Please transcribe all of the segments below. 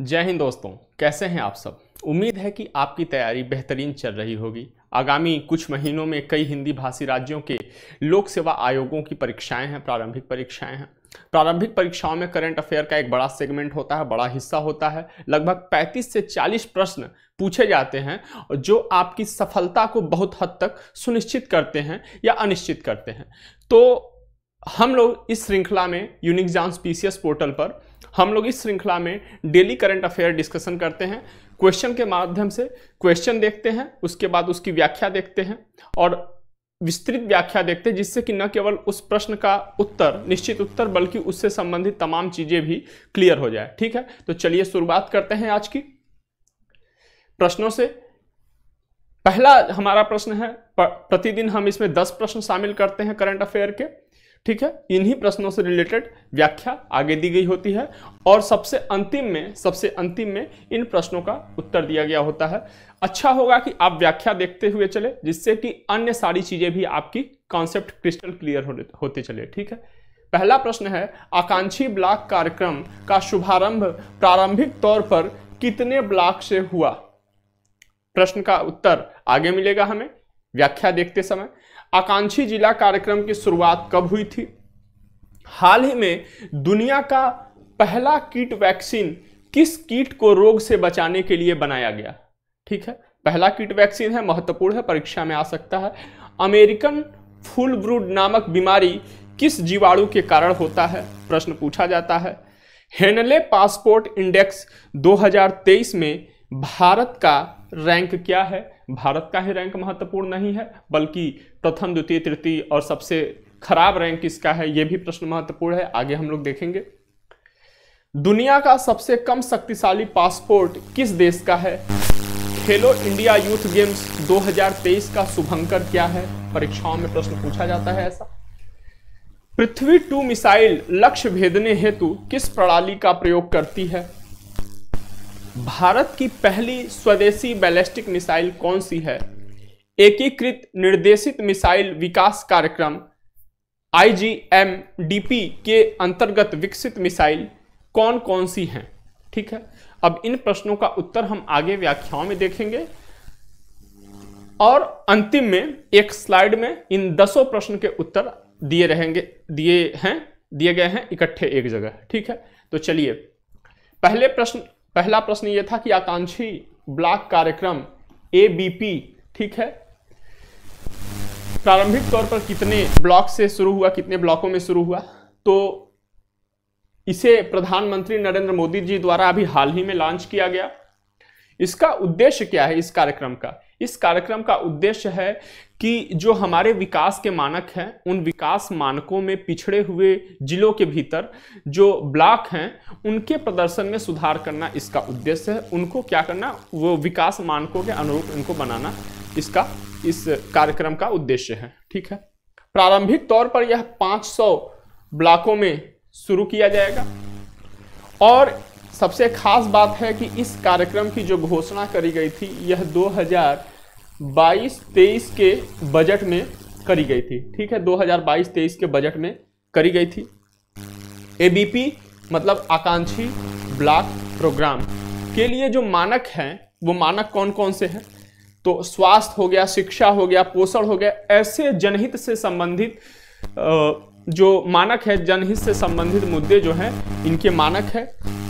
जय हिंद दोस्तों कैसे हैं आप सब उम्मीद है कि आपकी तैयारी बेहतरीन चल रही होगी आगामी कुछ महीनों में कई हिंदी भाषी राज्यों के लोक सेवा आयोगों की परीक्षाएं हैं प्रारंभिक परीक्षाएं हैं प्रारंभिक परीक्षाओं में करंट अफेयर का एक बड़ा सेगमेंट होता है बड़ा हिस्सा होता है लगभग 35 से 40 प्रश्न पूछे जाते हैं जो आपकी सफलता को बहुत हद तक सुनिश्चित करते हैं या अनिश्चित करते हैं तो हम लोग इस श्रृंखला में यूनिक जांच पीसीएस पोर्टल पर हम लोग इस श्रृंखला में डेली करंट अफेयर डिस्कशन करते हैं क्वेश्चन के माध्यम से क्वेश्चन देखते हैं उसके बाद उसकी व्याख्या देखते हैं और विस्तृत व्याख्या देखते हैं जिससे कि न केवल उस प्रश्न का उत्तर निश्चित उत्तर बल्कि उससे संबंधित तमाम चीजें भी क्लियर हो जाए ठीक है तो चलिए शुरुआत करते हैं आज की प्रश्नों से पहला हमारा प्रश्न है प्रतिदिन हम इसमें दस प्रश्न शामिल करते हैं करंट अफेयर के ठीक है इन्हीं प्रश्नों से रिलेटेड व्याख्या आगे दी गई होती है और सबसे अंतिम में सबसे अंतिम में इन प्रश्नों का उत्तर दिया गया होता है अच्छा होगा कि आप व्याख्या देखते हुए चले जिससे कि अन्य सारी चीज़ें भी आपकी कॉन्सेप्ट क्रिस्टल क्लियर होते चले ठीक है पहला प्रश्न है आकांक्षी ब्लॉक कार्यक्रम का शुभारंभ प्रारंभिक तौर पर कितने ब्लॉक से हुआ प्रश्न का उत्तर आगे मिलेगा हमें व्याख्या देखते समय आकांक्षी जिला कार्यक्रम की शुरुआत कब हुई थी हाल ही में दुनिया का पहला कीट वैक्सीन किस कीट को रोग से बचाने के लिए बनाया गया ठीक है पहला कीट वैक्सीन है महत्वपूर्ण है परीक्षा में आ सकता है अमेरिकन फुल ब्रूड नामक बीमारी किस जीवाणु के कारण होता है प्रश्न पूछा जाता है हेनले पासपोर्ट इंडेक्स 2023 में भारत का रैंक क्या है भारत का ही रैंक महत्वपूर्ण नहीं है बल्कि प्रथम द्वितीय तृतीय और सबसे खराब रैंक किसका है यह भी प्रश्न महत्वपूर्ण है आगे हम लोग देखेंगे दुनिया का सबसे कम शक्तिशाली पासपोर्ट किस देश का है खेलो इंडिया यूथ गेम्स 2023 का शुभंकर क्या है परीक्षाओं में प्रश्न पूछा जाता है ऐसा पृथ्वी टू मिसाइल लक्ष्य भेदने हेतु किस प्रणाली का प्रयोग करती है भारत की पहली स्वदेशी बैलिस्टिक मिसाइल कौन सी है एकीकृत निर्देशित मिसाइल विकास कार्यक्रम आई के अंतर्गत विकसित मिसाइल कौन कौन सी हैं ठीक है अब इन प्रश्नों का उत्तर हम आगे व्याख्याओं में देखेंगे और अंतिम में एक स्लाइड में इन दसों प्रश्न के उत्तर दिए रहेंगे दिए हैं दिए गए हैं इकट्ठे एक जगह ठीक है तो चलिए पहले प्रश्न पहला प्रश्न यह था कि आकांक्षी ब्लॉक कार्यक्रम एबीपी ठीक है प्रारंभिक तौर पर कितने ब्लॉक से शुरू हुआ कितने ब्लॉकों में शुरू हुआ तो इसे प्रधानमंत्री नरेंद्र मोदी जी द्वारा अभी हाल ही में लॉन्च किया गया इसका उद्देश्य क्या है इस कार्यक्रम का इस कार्यक्रम का उद्देश्य है कि जो हमारे विकास के मानक हैं उन विकास मानकों में पिछड़े हुए जिलों के भीतर जो ब्लॉक हैं उनके प्रदर्शन में सुधार करना इसका उद्देश्य है उनको क्या करना वो विकास मानकों के अनुरूप इनको बनाना इसका इस कार्यक्रम का उद्देश्य है ठीक है प्रारंभिक तौर पर यह 500 ब्लॉकों में शुरू किया जाएगा और सबसे खास बात है कि इस कार्यक्रम की जो घोषणा करी गई थी यह 2022-23 के बजट में करी गई थी ठीक है 2022-23 के बजट में करी गई थी एबीपी मतलब आकांक्षी ब्लॉक प्रोग्राम के लिए जो मानक हैं वो मानक कौन कौन से हैं तो स्वास्थ्य हो गया शिक्षा हो गया पोषण हो गया ऐसे जनहित से संबंधित जो मानक है जनहित से संबंधित मुद्दे जो हैं इनके मानक है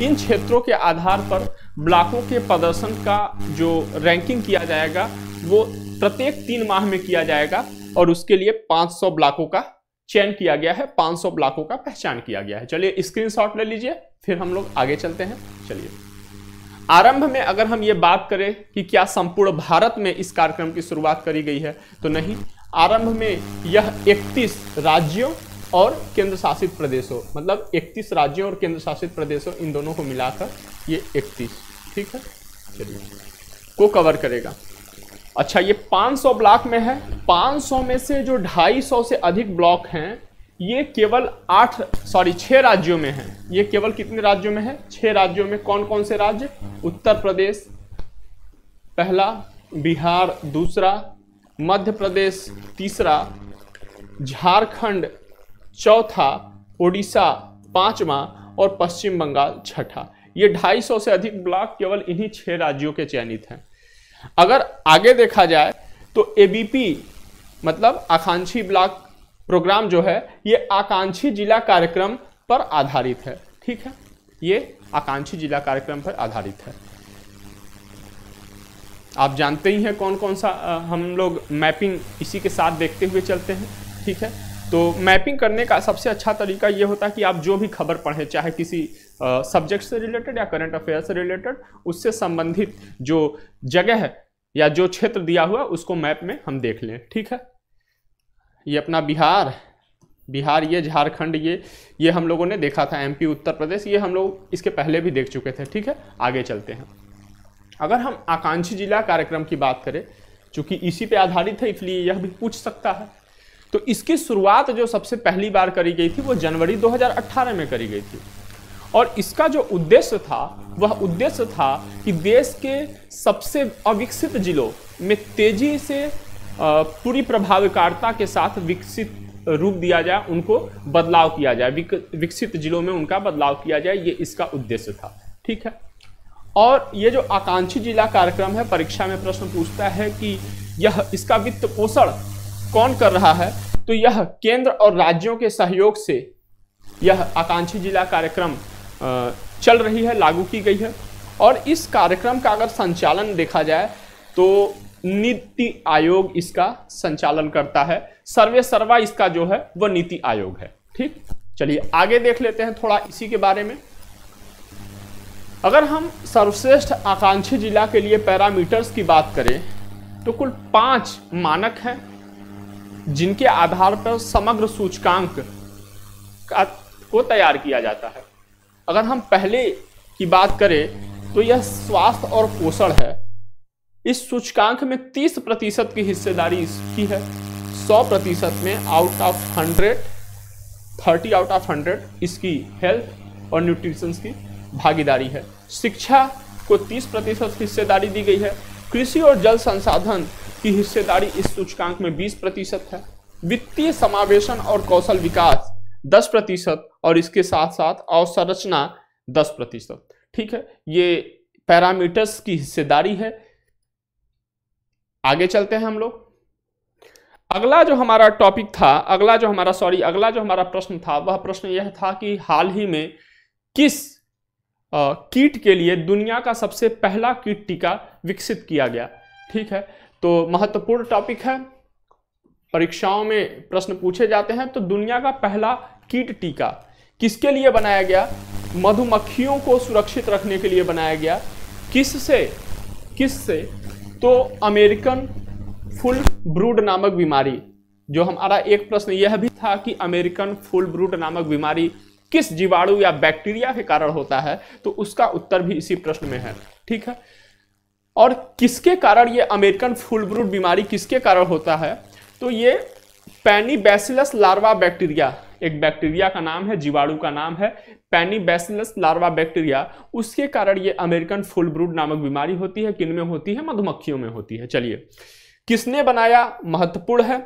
इन क्षेत्रों के आधार पर ब्लॉकों के प्रदर्शन का जो रैंकिंग किया जाएगा वो प्रत्येक तीन माह में किया जाएगा और उसके लिए 500 ब्लॉकों का चयन किया गया है 500 ब्लॉकों का पहचान किया गया है चलिए स्क्रीनशॉट ले लीजिए फिर हम लोग आगे चलते हैं चलिए आरंभ में अगर हम ये बात करें कि क्या संपूर्ण भारत में इस कार्यक्रम की शुरुआत करी गई है तो नहीं आरंभ में यह 31 राज्यों और केंद्र शासित प्रदेशों मतलब 31 राज्यों और केंद्र शासित प्रदेशों इन दोनों को मिलाकर ये 31 ठीक है चलिए को कवर करेगा अच्छा ये 500 ब्लॉक में है 500 में से जो 250 से अधिक ब्लॉक हैं ये केवल आठ सॉरी छः राज्यों में है ये केवल कितने राज्यों में है छः राज्यों में कौन कौन से राज्य उत्तर प्रदेश पहला बिहार दूसरा मध्य प्रदेश तीसरा झारखंड चौथा ओडिशा पांचवा और पश्चिम बंगाल छठा ये 250 से अधिक ब्लॉक केवल इन्हीं छह राज्यों के चयनित हैं अगर आगे देखा जाए तो एबीपी मतलब आकांक्षी ब्लॉक प्रोग्राम जो है ये आकांक्षी जिला कार्यक्रम पर आधारित है ठीक है ये आकांक्षी जिला कार्यक्रम पर आधारित है आप जानते ही हैं कौन कौन सा हम लोग मैपिंग इसी के साथ देखते हुए चलते हैं ठीक है तो मैपिंग करने का सबसे अच्छा तरीका ये होता है कि आप जो भी खबर पढ़ें चाहे किसी सब्जेक्ट से रिलेटेड या करंट अफेयर से रिलेटेड उससे संबंधित जो जगह है या जो क्षेत्र दिया हुआ उसको मैप में हम देख लें ठीक है ये अपना बिहार बिहार ये झारखंड ये ये हम लोगों ने देखा था एमपी उत्तर प्रदेश ये हम लोग इसके पहले भी देख चुके थे ठीक है आगे चलते हैं अगर हम आकांक्षी जिला कार्यक्रम की बात करें चूँकि इसी पे आधारित है इसलिए यह भी पूछ सकता है तो इसकी शुरुआत जो सबसे पहली बार करी गई थी वो जनवरी 2018 में करी गई थी और इसका जो उद्देश्य था वह उद्देश्य था कि देश के सबसे अविकसित जिलों में तेजी से पूरी प्रभावकारिता के साथ विकसित रूप दिया जाए उनको बदलाव किया जाए विकसित जिलों में उनका बदलाव किया जाए ये इसका उद्देश्य था ठीक है और ये जो आकांक्षी जिला कार्यक्रम है परीक्षा में प्रश्न पूछता है कि यह इसका वित्त पोषण कौन कर रहा है तो यह केंद्र और राज्यों के सहयोग से यह आकांक्षी जिला कार्यक्रम चल रही है लागू की गई है और इस कार्यक्रम का अगर संचालन देखा जाए तो नीति आयोग इसका संचालन करता है सर्वे सर्वा इसका जो है वह नीति आयोग है ठीक चलिए आगे देख लेते हैं थोड़ा इसी के बारे में अगर हम सर्वश्रेष्ठ आकांक्षी जिला के लिए पैरामीटर्स की बात करें तो कुल पांच मानक हैं जिनके आधार पर समग्र सूचकांक को तैयार किया जाता है अगर हम पहले की बात करें तो यह स्वास्थ्य और पोषण है इस सूचकांक में 30 प्रतिशत की हिस्सेदारी इसकी है 100 प्रतिशत में आउट ऑफ 100 30 आउट ऑफ 100 इसकी हेल्थ और न्यूट्रिशन की भागीदारी है शिक्षा को 30 प्रतिशत हिस्सेदारी दी गई है कृषि और जल संसाधन की हिस्सेदारी इस सूचकांक में 20 प्रतिशत है वित्तीय समावेशन और कौशल विकास 10 प्रतिशत और इसके साथ साथ अवसंरचना 10 प्रतिशत ठीक है ये पैरामीटर्स की हिस्सेदारी है आगे चलते हैं हम लोग अगला जो हमारा टॉपिक था अगला जो हमारा सॉरी अगला जो हमारा प्रश्न था वह प्रश्न यह था कि हाल ही में किस कीट के लिए दुनिया का सबसे पहला कीट टीका विकसित किया गया ठीक है तो महत्वपूर्ण टॉपिक है परीक्षाओं में प्रश्न पूछे जाते हैं तो दुनिया का पहला कीट टीका किसके लिए बनाया गया मधुमक्खियों को सुरक्षित रखने के लिए बनाया गया किससे से तो अमेरिकन फुल ब्रूड नामक बीमारी जो हमारा एक प्रश्न यह भी था कि अमेरिकन फुल ब्रूड नामक बीमारी किस जीवाणु या बैक्टीरिया के कारण होता है तो उसका उत्तर भी इसी प्रश्न में है ठीक है और किसके कारण ये अमेरिकन फुल ब्रूड बीमारी किसके कारण होता है तो ये पैनीबैसिलस लार्वा बैक्टीरिया एक बैक्टीरिया का नाम है जीवाणु का नाम है पैनीबैसिलस लार्वा बैक्टीरिया उसके कारण ये अमेरिकन फुल ब्रूड नामक बीमारी होती है किन में होती है मधुमक्खियों में होती है चलिए किसने बनाया महत्वपूर्ण है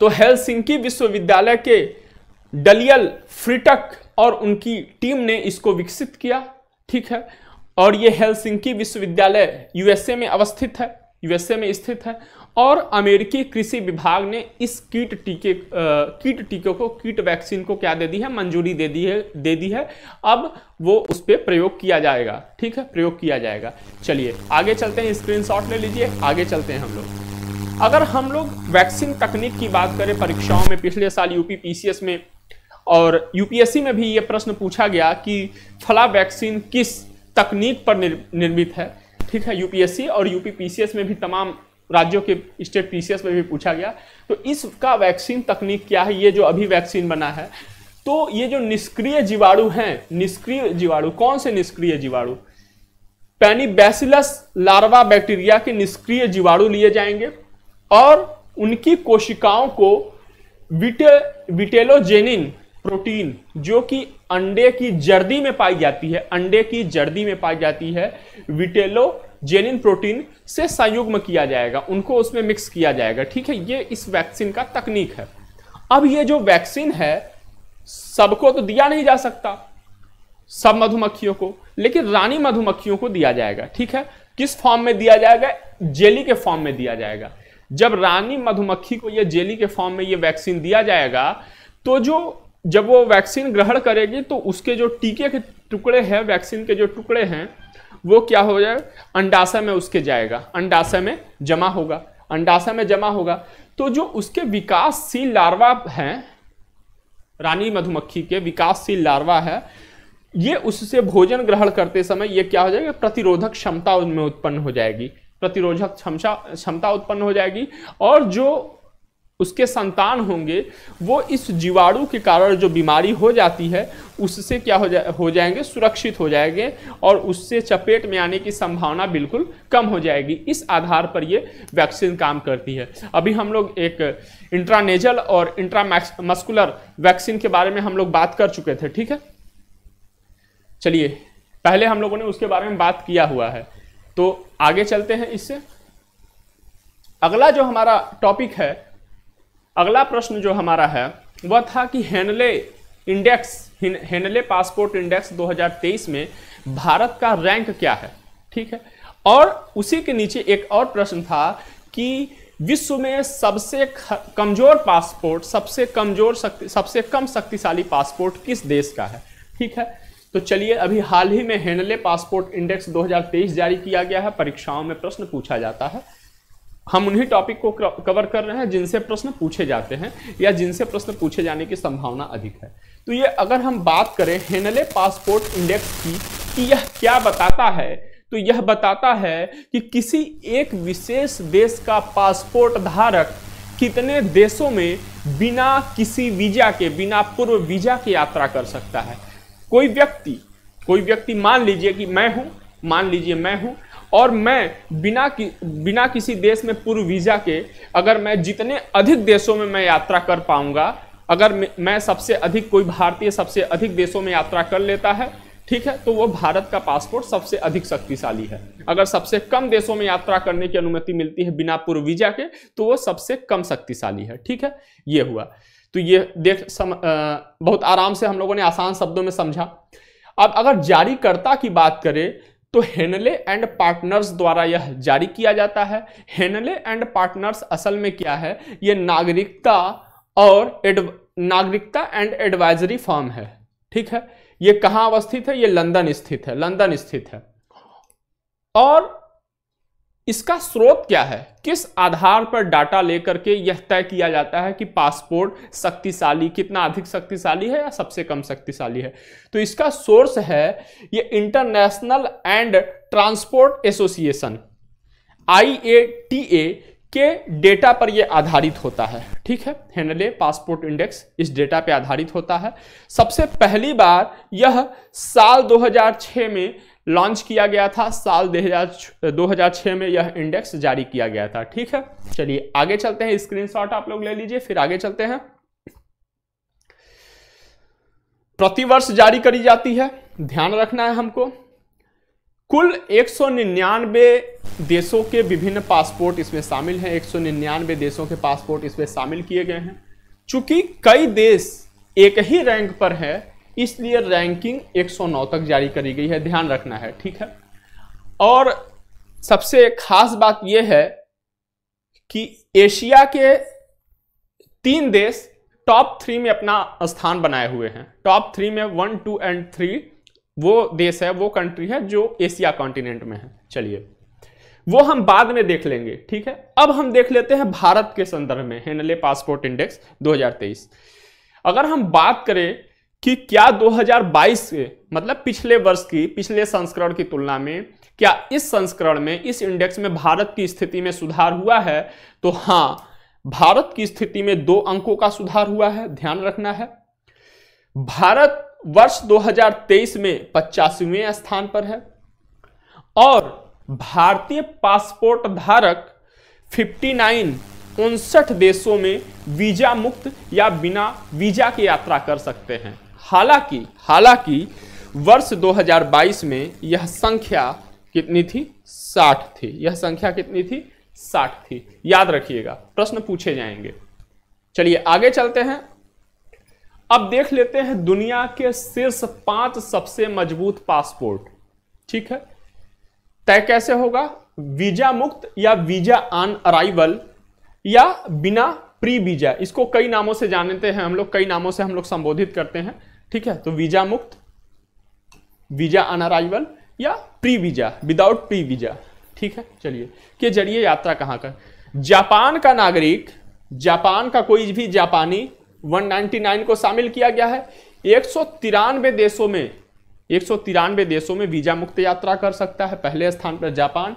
तो हेलसिंकी विश्वविद्यालय के डलियल फ्रिटक और उनकी टीम ने इसको विकसित किया ठीक है और ये हेलसिंकी विश्वविद्यालय यूएसए में अवस्थित है यूएसए में स्थित है और अमेरिकी कृषि विभाग ने इस कीट टीके कीट टीके को कीट वैक्सीन को क्या दे दी है मंजूरी दे दी है दे दी है अब वो उस पर प्रयोग किया जाएगा ठीक है प्रयोग किया जाएगा चलिए आगे चलते हैं स्क्रीनशॉट ले लीजिए आगे चलते हैं हम लोग अगर हम लोग वैक्सीन तकनीक की बात करें परीक्षाओं में पिछले साल यूपी पीसीएस में और यूपीएससी में भी ये प्रश्न पूछा गया कि फला वैक्सीन किस तकनीक पर निर्, निर्मित है ठीक है यूपीएससी और यूपी पीसीएस में भी तमाम राज्यों के स्टेट पीसीएस में भी पूछा गया तो इसका वैक्सीन तकनीक क्या है ये जो अभी वैक्सीन बना है तो ये जो निष्क्रिय जीवाणु हैं निष्क्रिय जीवाणु कौन से निष्क्रिय जीवाणु पैनीबैसिलस लार्वा बैक्टीरिया के निष्क्रिय जीवाणु लिए जाएंगे और उनकी कोशिकाओं को विटे विटेलोजेनिन प्रोटीन जो कि अंडे की जर्दी में पाई जाती है अंडे की जर्दी में पाई जाती है विटेलो जेनिन प्रोटीन से संयुग्म किया जाएगा उनको उसमें मिक्स किया जाएगा ठीक है ये इस वैक्सीन का तकनीक है अब ये जो वैक्सीन है सबको तो दिया नहीं जा सकता सब मधुमक्खियों को लेकिन रानी मधुमक्खियों को दिया जाएगा ठीक है किस फॉर्म में दिया जाएगा जेली के फॉर्म में दिया जाएगा जब रानी मधुमक्खी को यह जेली के फॉर्म में यह वैक्सीन दिया जाएगा तो जो जब वो वैक्सीन ग्रहण करेगी तो उसके जो टीके के टुकड़े हैं वैक्सीन के जो टुकड़े हैं वो क्या हो जाएगा अंडाशय में उसके जाएगा अंडाशय में जमा होगा अंडाशय में जमा होगा तो जो उसके विकासशील लार्वा हैं रानी मधुमक्खी के विकासशील लार्वा है ये उससे भोजन ग्रहण करते समय ये क्या हो जाएगा प्रतिरोधक क्षमता उनमें उत्पन्न हो जाएगी प्रतिरोधक क्षमता क्षमता उत्पन्न हो जाएगी और जो उसके संतान होंगे वो इस जीवाणु के कारण जो बीमारी हो जाती है उससे क्या हो जा हो जाएंगे सुरक्षित हो जाएंगे और उससे चपेट में आने की संभावना बिल्कुल कम हो जाएगी इस आधार पर ये वैक्सीन काम करती है अभी हम लोग एक इंट्रानेजल और इंट्रा मस्कुलर वैक्सीन के बारे में हम लोग बात कर चुके थे ठीक है चलिए पहले हम लोगों ने उसके बारे में बात किया हुआ है तो आगे चलते हैं इससे अगला जो हमारा टॉपिक है अगला प्रश्न जो हमारा है वह था कि Henley index Henley passport index 2023 में भारत का रैंक क्या है ठीक है और उसी के नीचे एक और प्रश्न था कि विश्व में सबसे कमजोर पासपोर्ट सबसे कमजोर शक्ति सबसे कम शक्तिशाली पासपोर्ट किस देश का है ठीक है तो चलिए अभी हाल ही में हेनले पासपोर्ट इंडेक्स 2023 जारी किया गया है परीक्षाओं में प्रश्न पूछा जाता है हम उन्हीं टॉपिक को कवर कर रहे हैं जिनसे प्रश्न पूछे जाते हैं या जिनसे प्रश्न पूछे जाने की संभावना अधिक है तो ये अगर हम बात करें हेनले पासपोर्ट इंडेक्स की कि यह क्या बताता है तो यह बताता है कि किसी एक विशेष देश का पासपोर्ट धारक कितने देशों में बिना किसी वीजा के बिना पूर्व वीजा की यात्रा कर सकता है कोई व्यक्ति कोई व्यक्ति मान लीजिए कि मैं हूं मान लीजिए मैं हूं और मैं बिना कि बिना किसी देश में पूर्व वीज़ा के अगर मैं जितने अधिक देशों में मैं यात्रा कर पाऊंगा अगर मैं सबसे अधिक कोई भारतीय सबसे अधिक देशों में यात्रा कर लेता है ठीक है तो वो भारत का पासपोर्ट सबसे अधिक शक्तिशाली है अगर सबसे कम देशों में यात्रा करने की अनुमति मिलती है बिना पूर्व वीजा के तो वो सबसे कम शक्तिशाली है ठीक है ये हुआ तो ये देख सम, आ, बहुत आराम से हम लोगों ने आसान शब्दों में समझा अब अगर जारीकर्ता की बात करें तो हेनले एंड पार्टनर्स द्वारा यह जारी किया जाता है हेनले एंड पार्टनर्स असल में क्या है यह नागरिकता और एड नागरिकता एंड एडवाइजरी फॉर्म है ठीक है यह कहां अवस्थित है यह लंदन स्थित है लंदन स्थित है और इसका स्रोत क्या है किस आधार पर डाटा लेकर के यह तय किया जाता है कि पासपोर्ट शक्तिशाली कितना अधिक शक्तिशाली है या सबसे कम शक्तिशाली है तो इसका सोर्स है ये international and transport association I A T A के डेटा पर यह आधारित होता है ठीक है हेनले पासपोर्ट इंडेक्स इस डेटा पर आधारित होता है सबसे पहली बार यह साल 2006 में लॉन्च किया गया था साल 2006 में यह इंडेक्स जारी किया गया था ठीक है चलिए आगे चलते हैं स्क्रीनशॉट आप लोग ले लीजिए फिर आगे चलते हैं प्रतिवर्ष जारी करी जाती है ध्यान रखना है हमको कुल 199 देशों के विभिन्न पासपोर्ट इसमें शामिल हैं 199 देशों के पासपोर्ट इसमें शामिल किए गए हैं चूंकि कई देश एक ही रैंक पर है इसलिए रैंकिंग 109 तक जारी करी गई है ध्यान रखना है ठीक है और सबसे खास बात यह है कि एशिया के तीन देश टॉप थ्री में अपना स्थान बनाए हुए हैं टॉप थ्री में वन टू एंड थ्री वो देश है वो कंट्री है जो एशिया कॉन्टिनेंट में है चलिए वो हम बाद में देख लेंगे ठीक है अब हम देख लेते हैं भारत के संदर्भ में हेनले पासपोर्ट इंडेक्स 2023 अगर हम बात करें कि क्या 2022 से मतलब पिछले वर्ष की पिछले संस्करण की तुलना में क्या इस संस्करण में इस इंडेक्स में भारत की स्थिति में सुधार हुआ है तो हां भारत की स्थिति में दो अंकों का सुधार हुआ है ध्यान रखना है भारत वर्ष 2023 में पचासीवें स्थान पर है और भारतीय पासपोर्ट धारक 59 उनसठ देशों में वीजा मुक्त या बिना वीजा की यात्रा कर सकते हैं हालांकि हालांकि वर्ष 2022 में यह संख्या कितनी थी 60 थी यह संख्या कितनी थी 60 थी याद रखिएगा प्रश्न पूछे जाएंगे चलिए आगे चलते हैं अब देख लेते हैं दुनिया के शीर्ष पांच सबसे मजबूत पासपोर्ट ठीक है तय कैसे होगा वीजा मुक्त या वीजा ऑन अराइवल या बिना प्री वीजा इसको कई नामों से जानते हैं हम लोग कई नामों से हम लोग संबोधित करते हैं ठीक है तो वीजा मुक्त वीजा अराइवल या pre visa without pre visa ठीक है चलिए के जरिए यात्रा कहां का जापान का नागरिक जापान का कोई भी जापानी 199 को शामिल किया गया है एक देशों में एक देशों में वीजा मुक्त यात्रा कर सकता है पहले स्थान पर जापान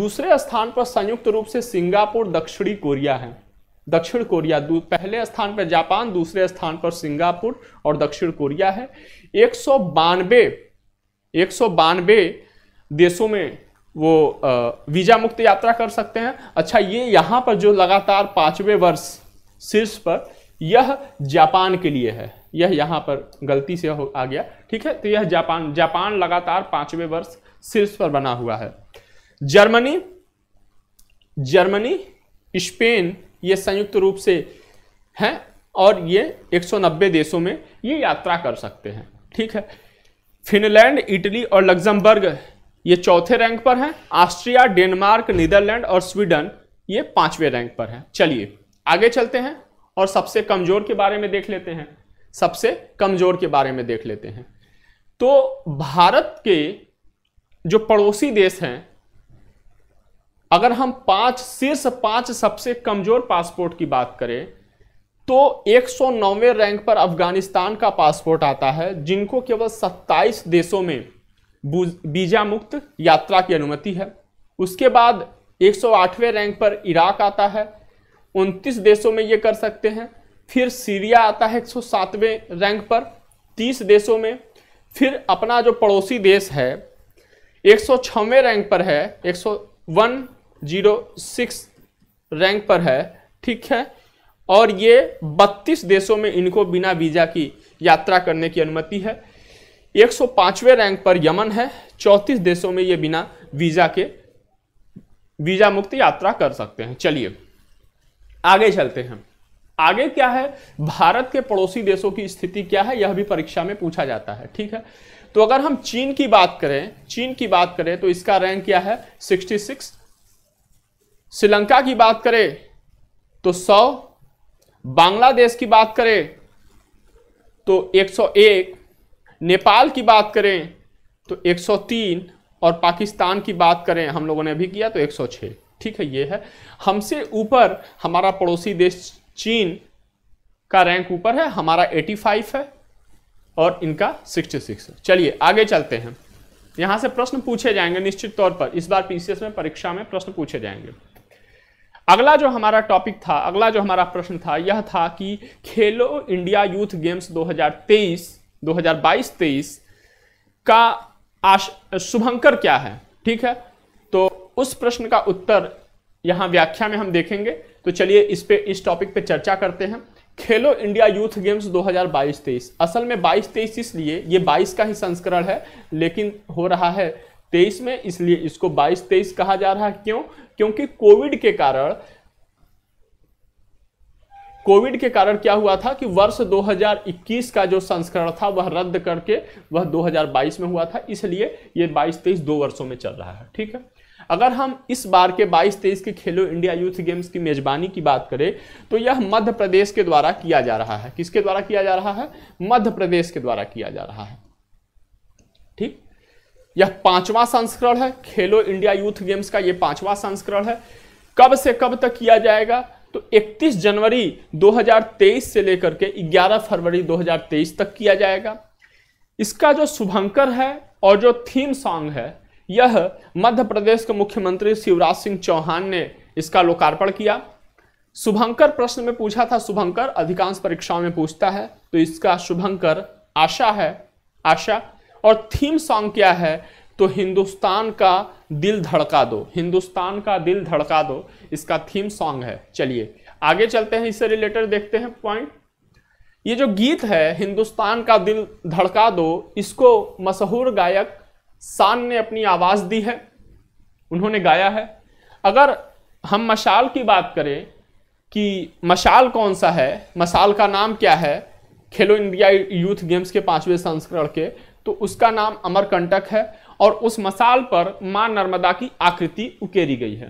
दूसरे स्थान पर संयुक्त रूप से सिंगापुर दक्षिणी कोरिया है दक्षिण कोरिया पहले स्थान पर जापान दूसरे स्थान पर सिंगापुर और दक्षिण कोरिया है एक सौ बानवे एक सौ बानवे देशों में वो वीजा मुक्त यात्रा कर सकते हैं अच्छा ये यहाँ पर जो लगातार पाँचवें वर्ष शीर्ष पर यह जापान के लिए है यह यहाँ पर गलती से हो आ गया ठीक है तो यह जापान जापान लगातार पाँचवें वर्ष शीर्ष पर बना हुआ है जर्मनी जर्मनी स्पेन ये संयुक्त रूप से हैं और ये 190 देशों में ये यात्रा कर सकते हैं ठीक है फिनलैंड इटली और लग्जमबर्ग ये चौथे रैंक पर हैं ऑस्ट्रिया डेनमार्क नीदरलैंड और स्वीडन ये पांचवें रैंक पर हैं चलिए आगे चलते हैं और सबसे कमज़ोर के बारे में देख लेते हैं सबसे कमज़ोर के बारे में देख लेते हैं तो भारत के जो पड़ोसी देश हैं अगर हम पांच शीर्ष पांच सबसे कमजोर पासपोर्ट की बात करें तो एक रैंक पर अफगानिस्तान का पासपोर्ट आता है जिनको केवल 27 देशों में वीजा मुक्त यात्रा की अनुमति है उसके बाद एक रैंक पर इराक आता है उनतीस देशों में ये कर सकते हैं फिर सीरिया आता है एक रैंक पर 30 देशों में फिर अपना जो पड़ोसी देश है एक रैंक पर है एक जीरो सिक्स रैंक पर है ठीक है और ये 32 देशों में इनको बिना वीज़ा की यात्रा करने की अनुमति है पांचवें रैंक पर यमन है 34 देशों में ये बिना वीज़ा के वीज़ा मुक्त यात्रा कर सकते हैं चलिए आगे चलते हैं आगे क्या है भारत के पड़ोसी देशों की स्थिति क्या है यह भी परीक्षा में पूछा जाता है ठीक है तो अगर हम चीन की बात करें चीन की बात करें तो इसका रैंक क्या है सिक्सटी सिक्स श्रीलंका की बात करें तो 100 बांग्लादेश की बात करें तो 101 नेपाल की बात करें तो 103 और पाकिस्तान की बात करें हम लोगों ने अभी किया तो 106 ठीक है ये है हमसे ऊपर हमारा पड़ोसी देश चीन का रैंक ऊपर है हमारा 85 है और इनका 66 है चलिए आगे चलते हैं यहाँ से प्रश्न पूछे जाएंगे निश्चित तौर पर इस बार पीसीएस में परीक्षा में प्रश्न पूछे जाएंगे अगला जो हमारा टॉपिक था अगला जो हमारा प्रश्न था यह था कि खेलो इंडिया यूथ गेम्स 2023 2022-23 का आश शुभंकर क्या है ठीक है तो उस प्रश्न का उत्तर यहाँ व्याख्या में हम देखेंगे तो चलिए इस पे इस टॉपिक पे चर्चा करते हैं खेलो इंडिया यूथ गेम्स 2022-23 असल में 22-23 इसलिए ये 22 का ही संस्करण है लेकिन हो रहा है तेईस में इसलिए इसको बाईस तेईस कहा जा रहा है क्यों क्योंकि कोविड के कारण कोविड के कारण क्या हुआ था कि वर्ष 2021 का जो संस्करण था वह रद्द करके वह 2022 में हुआ था इसलिए ये 22 तेईस दो वर्षों में चल रहा है ठीक है अगर हम इस बार के 22 तेईस के खेलो इंडिया यूथ गेम्स की मेजबानी की बात करें तो यह मध्य प्रदेश के द्वारा किया जा रहा है किसके द्वारा किया जा रहा है मध्य प्रदेश के द्वारा किया जा रहा है ठीक यह पांचवा संस्करण है खेलो इंडिया यूथ गेम्स का यह पांचवा संस्करण है कब से कब तक किया जाएगा तो 31 जनवरी 2023 से लेकर के 11 फरवरी 2023 तक किया जाएगा इसका जो शुभंकर है और जो थीम सॉन्ग है यह मध्य प्रदेश के मुख्यमंत्री शिवराज सिंह चौहान ने इसका लोकार्पण किया शुभंकर प्रश्न में पूछा था शुभंकर अधिकांश परीक्षाओं में पूछता है तो इसका शुभंकर आशा है आशा और थीम सॉन्ग क्या है तो हिंदुस्तान का दिल धड़का दो हिंदुस्तान का दिल धड़का दो इसका थीम सॉन्ग है चलिए आगे चलते हैं इससे रिलेटेड देखते हैं पॉइंट ये जो गीत है हिंदुस्तान का दिल धड़का दो इसको मशहूर गायक शान ने अपनी आवाज़ दी है उन्होंने गाया है अगर हम मशाल की बात करें कि मशाल कौन सा है मशाल का नाम क्या है खेलो इंडिया यूथ गेम्स के पांचवें संस्करण के तो उसका नाम अमरकंटक है और उस मसाल पर मां नर्मदा की आकृति उकेरी गई है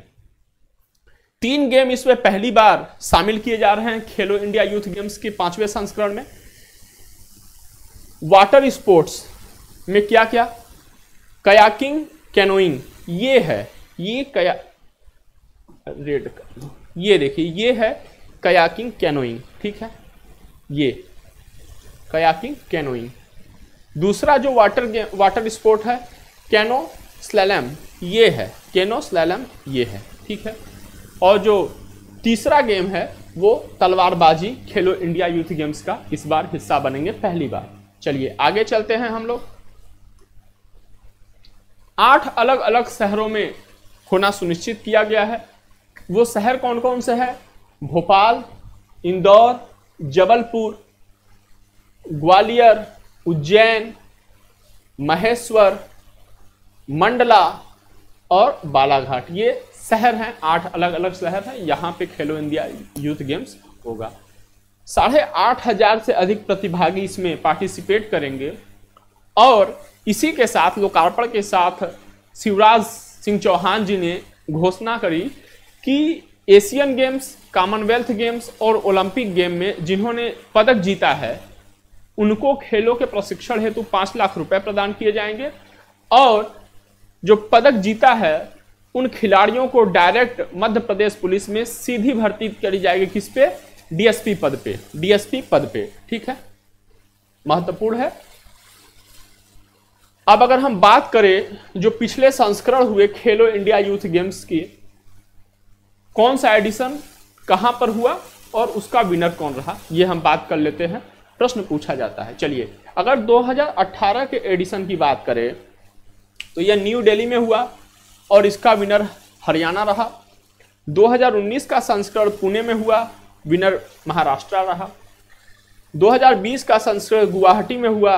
तीन गेम इसमें पहली बार शामिल किए जा रहे हैं खेलो इंडिया यूथ गेम्स के पांचवें संस्करण में वाटर स्पोर्ट्स में क्या क्या कयाकिंग कैनोइंग ये है ये कया रेड ये देखिए ये है कयाकिंग कैनोइंग ठीक है ये कयाकिंग कैनोइंग दूसरा जो वाटर वाटर स्पोर्ट है कैनो स्लैलम ये है कैनो स्लैलम ये है ठीक है और जो तीसरा गेम है वो तलवारबाजी खेलो इंडिया यूथ गेम्स का इस बार हिस्सा बनेंगे पहली बार चलिए आगे चलते हैं हम लोग आठ अलग अलग शहरों में होना सुनिश्चित किया गया है वो शहर कौन कौन से हैं भोपाल इंदौर जबलपुर ग्वालियर उज्जैन महेश्वर मंडला और बालाघाट ये शहर हैं आठ अलग अलग शहर हैं यहाँ पे खेलो इंडिया यूथ गेम्स होगा साढ़े आठ हजार से अधिक प्रतिभागी इसमें पार्टिसिपेट करेंगे और इसी के साथ लोकार्पण के साथ शिवराज सिंह चौहान जी ने घोषणा करी कि एशियन गेम्स कॉमनवेल्थ गेम्स और ओलंपिक गेम में जिन्होंने पदक जीता है उनको खेलों के प्रशिक्षण हेतु पांच लाख रुपए प्रदान किए जाएंगे और जो पदक जीता है उन खिलाड़ियों को डायरेक्ट मध्य प्रदेश पुलिस में सीधी भर्ती करी जाएगी किस पे डीएसपी पद पे डीएसपी पद पे ठीक है महत्वपूर्ण है अब अगर हम बात करें जो पिछले संस्करण हुए खेलो इंडिया यूथ गेम्स की कौन सा एडिशन कहां पर हुआ और उसका विनर कौन रहा यह हम बात कर लेते हैं प्रश्न पूछा जाता है चलिए अगर 2018 के एडिशन की बात करें तो यह न्यू दिल्ली में हुआ और इसका विनर हरियाणा रहा 2019 का संस्करण पुणे में हुआ विनर महाराष्ट्र रहा 2020 का संस्करण गुवाहाटी में हुआ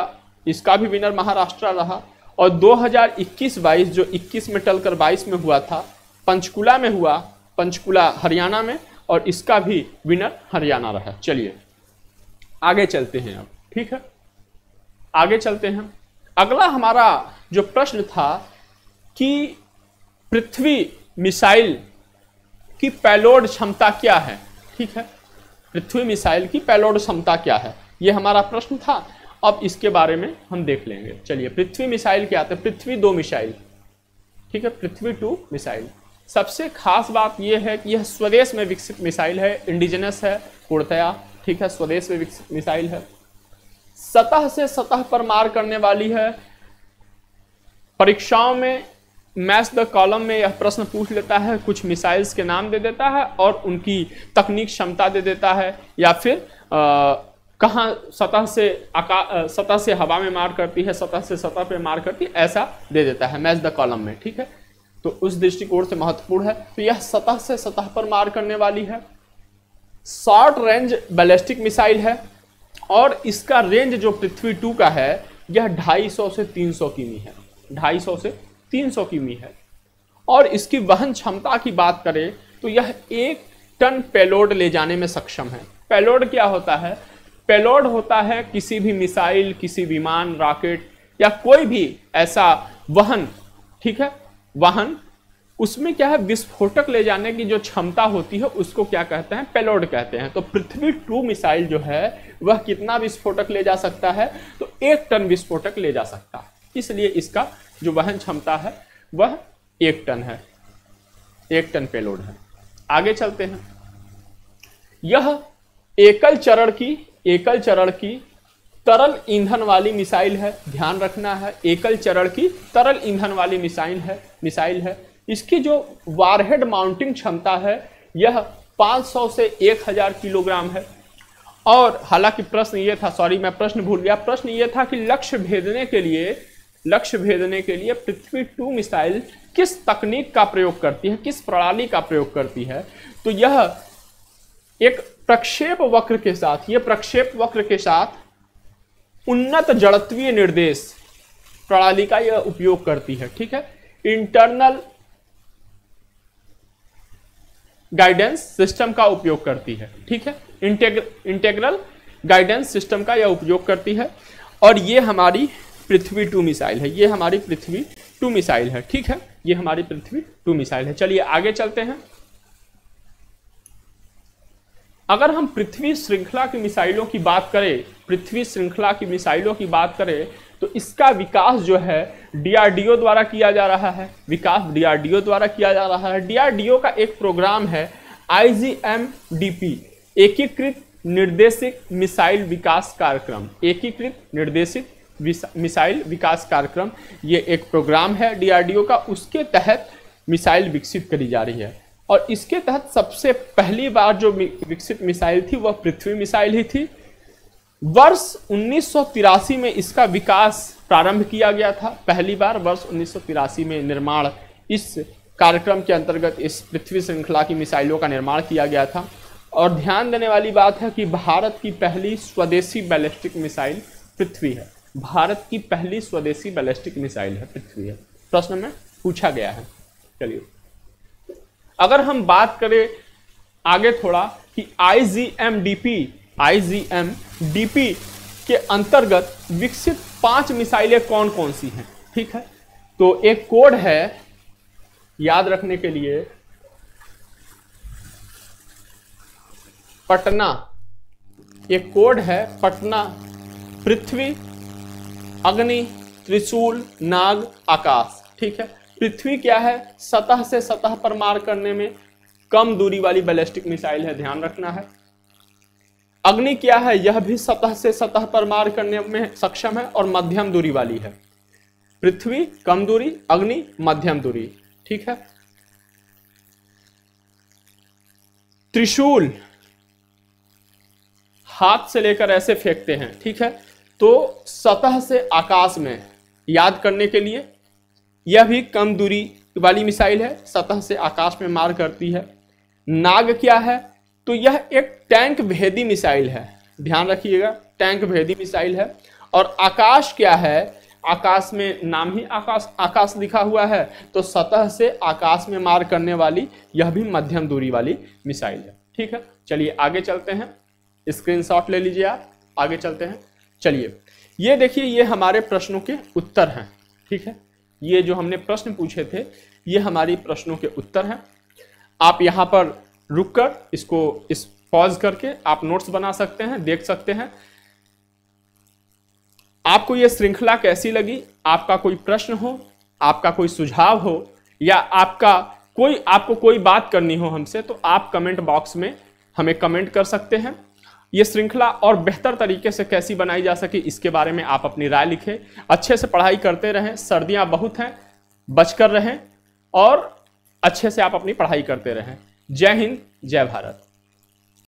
इसका भी विनर महाराष्ट्र रहा और 2021-22 जो 21 में टलकर 22 में हुआ था पंचकुला में हुआ पंचकुला हरियाणा में और इसका भी विनर हरियाणा रहा चलिए आगे चलते हैं अब ठीक है आगे चलते हैं अगला हमारा जो प्रश्न था कि पृथ्वी मिसाइल की पैलोड क्षमता क्या है ठीक है पृथ्वी मिसाइल की पैलोड क्षमता क्या है यह हमारा प्रश्न था अब इसके बारे में हम देख लेंगे चलिए पृथ्वी मिसाइल क्या है पृथ्वी दो मिसाइल ठीक है पृथ्वी टू मिसाइल सबसे खास बात यह है कि यह स्वदेश में विकसित मिसाइल है इंडिजिनस है पूर्णतया ठीक है स्वदेश में मिसाइल है सतह से सतह पर मार करने वाली है परीक्षाओं में मैथ द कॉलम में यह प्रश्न पूछ लेता है कुछ मिसाइल्स के नाम दे देता है और उनकी तकनीक क्षमता दे देता है या फिर कहाँ सतह से आका सतह से हवा में मार करती है सतह से सतह पे मार करती है ऐसा दे देता है मैथ द कॉलम में ठीक है तो उस दृष्टिकोण से महत्वपूर्ण है तो यह सतह से सतह पर मार करने वाली है शॉर्ट रेंज बैलिस्टिक मिसाइल है और इसका रेंज जो पृथ्वी टू का है यह 250 से 300 किमी है 250 से 300 किमी है और इसकी वहन क्षमता की बात करें तो यह एक टन पेलोड ले जाने में सक्षम है पेलोड क्या होता है पेलोड होता है किसी भी मिसाइल किसी विमान रॉकेट या कोई भी ऐसा वहन ठीक है वाहन उसमें क्या है विस्फोटक ले जाने की जो क्षमता होती है उसको क्या कहते हैं पेलोड कहते हैं तो पृथ्वी टू मिसाइल जो है वह कितना विस्फोटक ले जा सकता है तो एक टन विस्फोटक ले जा सकता है इसलिए इसका जो वहन क्षमता है वह एक टन है एक टन पेलोड है आगे चलते हैं यह एकल चरण की एकल चरण की तरल ईंधन वाली मिसाइल है ध्यान रखना है एकल चरण की तरल ईंधन वाली मिसाइल है मिसाइल है इसकी जो वारहेड माउंटिंग क्षमता है यह 500 से 1000 किलोग्राम है और हालांकि प्रश्न ये था सॉरी मैं प्रश्न भूल गया प्रश्न ये था कि लक्ष्य भेदने के लिए लक्ष्य भेदने के लिए पृथ्वी टू मिसाइल किस तकनीक का प्रयोग करती है किस प्रणाली का प्रयोग करती है तो यह एक प्रक्षेप वक्र के साथ यह प्रक्षेप वक्र के साथ उन्नत जड़त्वीय निर्देश प्रणाली का यह उपयोग करती है ठीक है इंटरनल गाइडेंस सिस्टम का उपयोग करती है ठीक है इंटेग्र इंटेग्रल गाइडेंस सिस्टम का यह उपयोग करती है और ये हमारी पृथ्वी टू मिसाइल है ये हमारी पृथ्वी टू मिसाइल है ठीक है ये हमारी पृथ्वी टू मिसाइल है चलिए आगे चलते हैं अगर हम पृथ्वी श्रृंखला की मिसाइलों की बात करें पृथ्वी श्रृंखला की मिसाइलों की बात करें तो इसका विकास जो है डीआरडीओ द्वारा किया जा रहा है विकास डीआरडीओ द्वारा किया जा रहा है डीआरडीओ का एक प्रोग्राम है आईजीएमडीपी एकीकृत निर्देशित मिसाइल विकास कार्यक्रम एकीकृत निर्देशित मिसाइल विकास कार्यक्रम ये एक प्रोग्राम है डीआरडीओ का उसके तहत मिसाइल विकसित करी जा रही है और इसके तहत सबसे पहली बार जो विकसित मिसाइल थी वह पृथ्वी मिसाइल ही थी वर्ष उन्नीस में इसका विकास प्रारंभ किया गया था पहली बार वर्ष उन्नीस में निर्माण इस कार्यक्रम के अंतर्गत इस पृथ्वी श्रृंखला की मिसाइलों का निर्माण किया गया था और ध्यान देने वाली बात है कि भारत की पहली स्वदेशी बैलिस्टिक मिसाइल पृथ्वी है भारत की पहली स्वदेशी बैलिस्टिक मिसाइल है पृथ्वी है प्रश्न में पूछा गया है चलिए अगर हम बात करें आगे थोड़ा कि आई आईजीएम के अंतर्गत विकसित पांच मिसाइलें कौन कौन सी हैं ठीक है तो एक कोड है याद रखने के लिए पटना एक कोड है पटना पृथ्वी अग्नि त्रिशूल नाग आकाश ठीक है पृथ्वी क्या है सतह से सतह पर मार करने में कम दूरी वाली बैलिस्टिक मिसाइल है ध्यान रखना है अग्नि क्या है यह भी सतह से सतह पर मार करने में सक्षम है और मध्यम दूरी वाली है पृथ्वी कम दूरी अग्नि मध्यम दूरी ठीक है त्रिशूल हाथ से लेकर ऐसे फेंकते हैं ठीक है तो सतह से आकाश में याद करने के लिए यह भी कम दूरी वाली मिसाइल है सतह से आकाश में मार करती है नाग क्या है तो यह एक टैंक भेदी मिसाइल है ध्यान रखिएगा टैंक भेदी मिसाइल है और आकाश क्या है आकाश में नाम ही आकाश आकाश लिखा हुआ है तो सतह से आकाश में मार करने वाली यह भी मध्यम दूरी वाली मिसाइल है ठीक है चलिए आगे चलते हैं स्क्रीनशॉट ले लीजिए आप आगे चलते हैं चलिए ये देखिए ये हमारे प्रश्नों के उत्तर हैं ठीक है ये जो हमने प्रश्न पूछे थे ये हमारी प्रश्नों के उत्तर हैं आप यहाँ पर रुक कर इसको इस पॉज करके आप नोट्स बना सकते हैं देख सकते हैं आपको ये श्रृंखला कैसी लगी आपका कोई प्रश्न हो आपका कोई सुझाव हो या आपका कोई आपको कोई बात करनी हो हमसे तो आप कमेंट बॉक्स में हमें कमेंट कर सकते हैं ये श्रृंखला और बेहतर तरीके से कैसी बनाई जा सके इसके बारे में आप अपनी राय लिखें अच्छे से पढ़ाई करते रहें सर्दियाँ बहुत हैं बचकर रहें और अच्छे से आप अपनी पढ़ाई करते रहें जय हिंद जय भारत